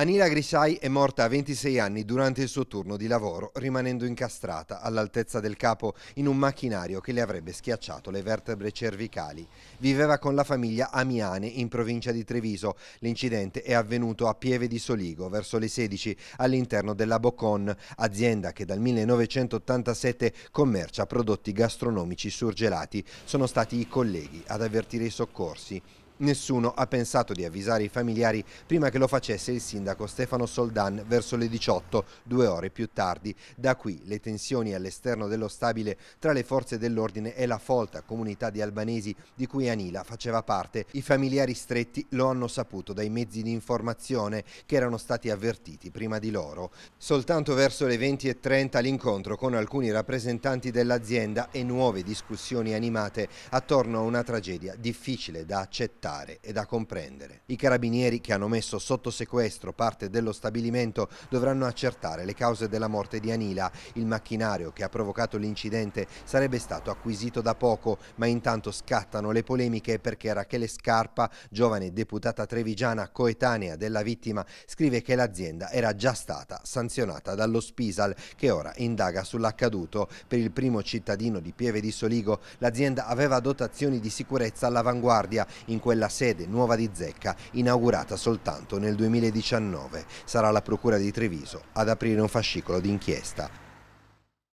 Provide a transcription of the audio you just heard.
Anila Grisai è morta a 26 anni durante il suo turno di lavoro, rimanendo incastrata all'altezza del capo in un macchinario che le avrebbe schiacciato le vertebre cervicali. Viveva con la famiglia a Miane, in provincia di Treviso. L'incidente è avvenuto a Pieve di Soligo, verso le 16, all'interno della Boccon, azienda che dal 1987 commercia prodotti gastronomici surgelati. Sono stati i colleghi ad avvertire i soccorsi. Nessuno ha pensato di avvisare i familiari prima che lo facesse il sindaco Stefano Soldan verso le 18, due ore più tardi. Da qui le tensioni all'esterno dello stabile tra le forze dell'ordine e la folta comunità di albanesi di cui Anila faceva parte. I familiari stretti lo hanno saputo dai mezzi di informazione che erano stati avvertiti prima di loro. Soltanto verso le 20.30 l'incontro con alcuni rappresentanti dell'azienda e nuove discussioni animate attorno a una tragedia difficile da accettare ascoltare e da comprendere. I carabinieri che hanno messo sotto sequestro parte dello stabilimento dovranno accertare le cause della morte di Anila. Il macchinario che ha provocato l'incidente sarebbe stato acquisito da poco, ma intanto scattano le polemiche perché Rachele Scarpa, giovane deputata trevigiana coetanea della vittima, scrive che l'azienda era già stata sanzionata dallo Spisal che ora indaga sull'accaduto. Per il primo cittadino di Pieve di Soligo l'azienda aveva dotazioni di sicurezza all'avanguardia. In quella nella sede nuova di Zecca, inaugurata soltanto nel 2019. Sarà la Procura di Treviso ad aprire un fascicolo d'inchiesta.